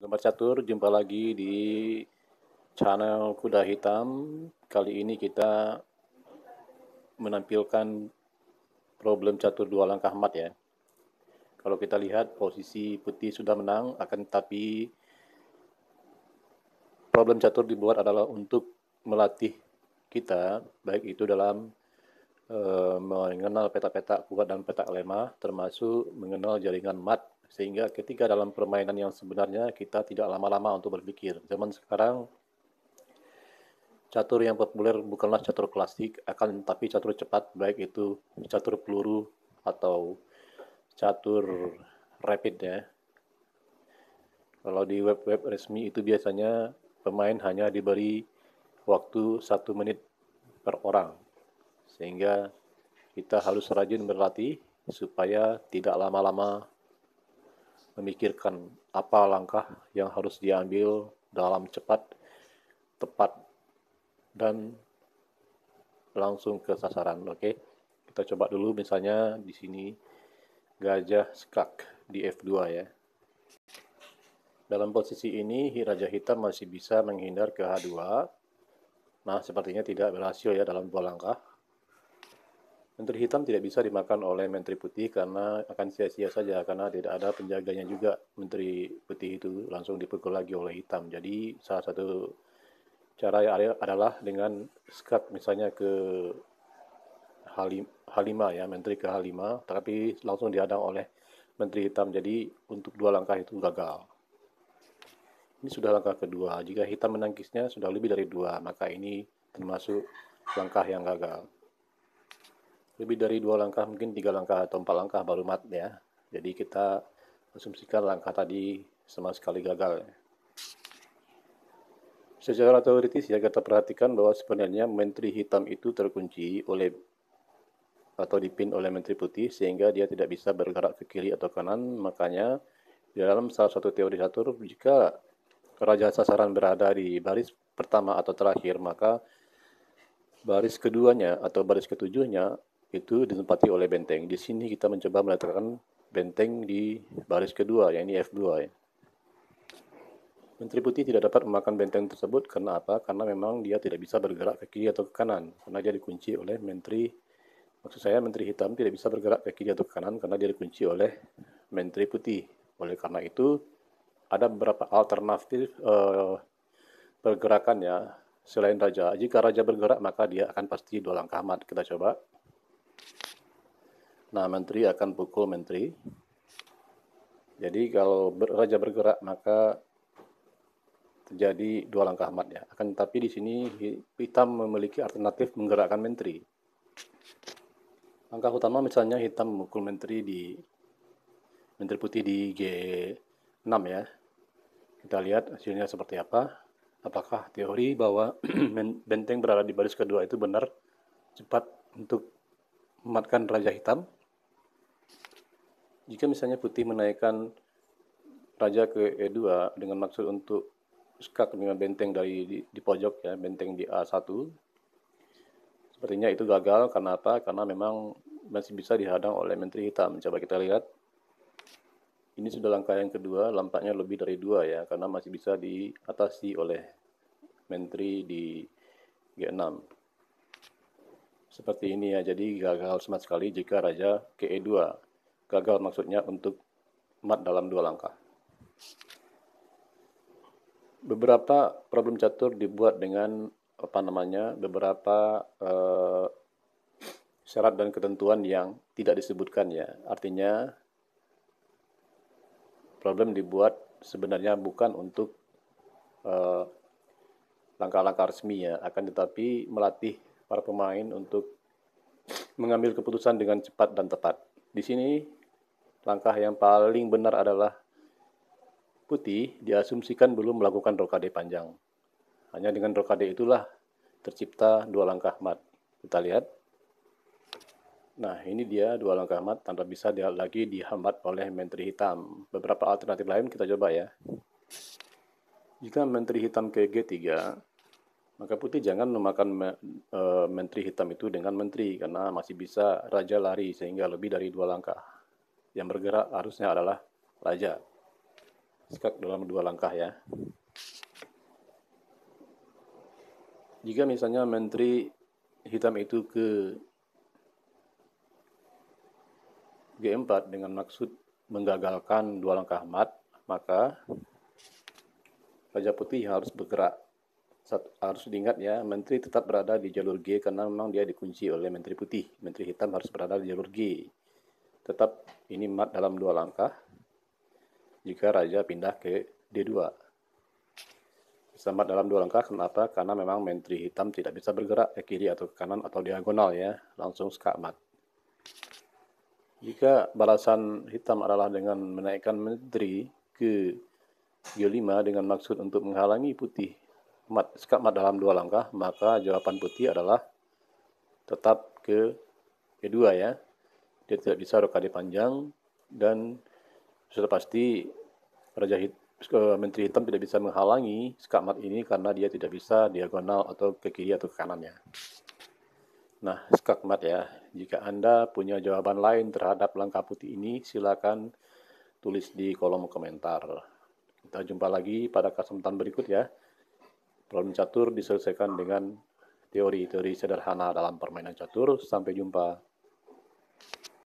Sobat Catur, jumpa lagi di channel Kuda Hitam. Kali ini kita menampilkan problem catur dua langkah mat ya. Kalau kita lihat posisi putih sudah menang, akan tetapi problem catur dibuat adalah untuk melatih kita, baik itu dalam e, mengenal peta-peta kuat dan peta lemah, termasuk mengenal jaringan mat sehingga ketika dalam permainan yang sebenarnya kita tidak lama-lama untuk berpikir. Zaman sekarang catur yang populer bukanlah catur klasik, akan tapi catur cepat, baik itu catur peluru atau catur rapid ya. Kalau di web-web resmi itu biasanya pemain hanya diberi waktu satu menit per orang. Sehingga kita harus rajin berlatih supaya tidak lama-lama memikirkan apa langkah yang harus diambil dalam cepat, tepat, dan langsung ke sasaran. Oke, okay? kita coba dulu misalnya di sini gajah skak di F2 ya. Dalam posisi ini, Raja Hitam masih bisa menghindar ke H2. Nah, sepertinya tidak berhasil ya dalam dua langkah. Menteri hitam tidak bisa dimakan oleh menteri putih karena akan sia-sia saja karena tidak ada penjaganya juga menteri putih itu langsung dipukul lagi oleh hitam. Jadi salah satu cara yang ada adalah dengan skat misalnya ke Halima ya, menteri ke Halima, tapi langsung dihadang oleh menteri hitam. Jadi untuk dua langkah itu gagal. Ini sudah langkah kedua. Jika hitam menangkisnya sudah lebih dari dua, maka ini termasuk langkah yang gagal lebih dari dua langkah mungkin tiga langkah atau empat langkah baru mat ya jadi kita asumsikan langkah tadi sama sekali gagal Secara teoritis ya kita perhatikan bahwa sebenarnya menteri hitam itu terkunci oleh atau dipin oleh menteri putih sehingga dia tidak bisa bergerak ke kiri atau kanan. Makanya di dalam salah satu teori satu jika raja sasaran berada di baris pertama atau terakhir maka baris keduanya atau baris ketujuhnya itu ditempati oleh benteng. Di sini kita mencoba meletakkan benteng di baris kedua, ini F2. Ya. Menteri Putih tidak dapat memakan benteng tersebut karena apa? Karena memang dia tidak bisa bergerak ke kiri atau ke kanan karena dia dikunci oleh Menteri maksud saya Menteri Hitam tidak bisa bergerak ke kiri atau ke kanan karena dia dikunci oleh Menteri Putih. Oleh karena itu ada beberapa alternatif uh, pergerakan ya selain raja. Jika raja bergerak maka dia akan pasti dua langkah mat. Kita coba. Nah, menteri akan pukul menteri. Jadi kalau raja bergerak maka terjadi dua langkah amat ya. Akan tetapi di sini hitam memiliki alternatif menggerakkan menteri. Langkah utama misalnya hitam memukul menteri di menteri putih di G6 ya. Kita lihat hasilnya seperti apa. Apakah teori bahwa benteng berada di baris kedua itu benar cepat untuk mematkan raja hitam? jika misalnya Putih menaikkan raja ke E2 dengan maksud untuk skak dengan benteng dari di, di pojok ya, benteng di A1. Sepertinya itu gagal karena apa? Karena memang masih bisa dihadang oleh menteri hitam. Coba kita lihat. Ini sudah langkah yang kedua, lampaknya lebih dari dua ya, karena masih bisa diatasi oleh menteri di G6. Seperti ini ya, jadi gagal sama sekali jika raja ke E2 gagal maksudnya untuk mat dalam dua langkah. Beberapa problem catur dibuat dengan apa namanya beberapa uh, syarat dan ketentuan yang tidak disebutkan ya. Artinya problem dibuat sebenarnya bukan untuk eh, langkah-langkah resmi ya, akan tetapi melatih para pemain untuk mengambil keputusan dengan cepat dan tepat. Di sini Langkah yang paling benar adalah putih diasumsikan belum melakukan rokade panjang. Hanya dengan rokade itulah tercipta dua langkah mat. Kita lihat. Nah, ini dia dua langkah mat tanpa bisa dia lagi dihambat oleh menteri hitam. Beberapa alternatif lain kita coba ya. Jika menteri hitam ke G3, maka putih jangan memakan eh, menteri hitam itu dengan menteri karena masih bisa raja lari sehingga lebih dari dua langkah yang bergerak harusnya adalah raja. sekat dalam dua langkah ya. Jika misalnya menteri hitam itu ke G4 dengan maksud menggagalkan dua langkah mat, maka raja putih harus bergerak. Satu, harus diingat ya, menteri tetap berada di jalur G karena memang dia dikunci oleh menteri putih. Menteri hitam harus berada di jalur G tetap ini mat dalam dua langkah jika raja pindah ke D2. Bisa mat dalam dua langkah, kenapa? Karena memang menteri hitam tidak bisa bergerak ke kiri atau ke kanan atau diagonal ya, langsung skak Jika balasan hitam adalah dengan menaikkan menteri ke G5 dengan maksud untuk menghalangi putih mat, skak dalam dua langkah, maka jawaban putih adalah tetap ke E2 ya dia tidak bisa rokade panjang dan sudah pasti Raja Hit, eh, Menteri Hitam tidak bisa menghalangi skakmat ini karena dia tidak bisa diagonal atau ke kiri atau ke kanannya. Nah, skakmat ya. Jika Anda punya jawaban lain terhadap langkah putih ini, silakan tulis di kolom komentar. Kita jumpa lagi pada kesempatan berikut ya. Problem catur diselesaikan dengan teori-teori sederhana dalam permainan catur. Sampai jumpa.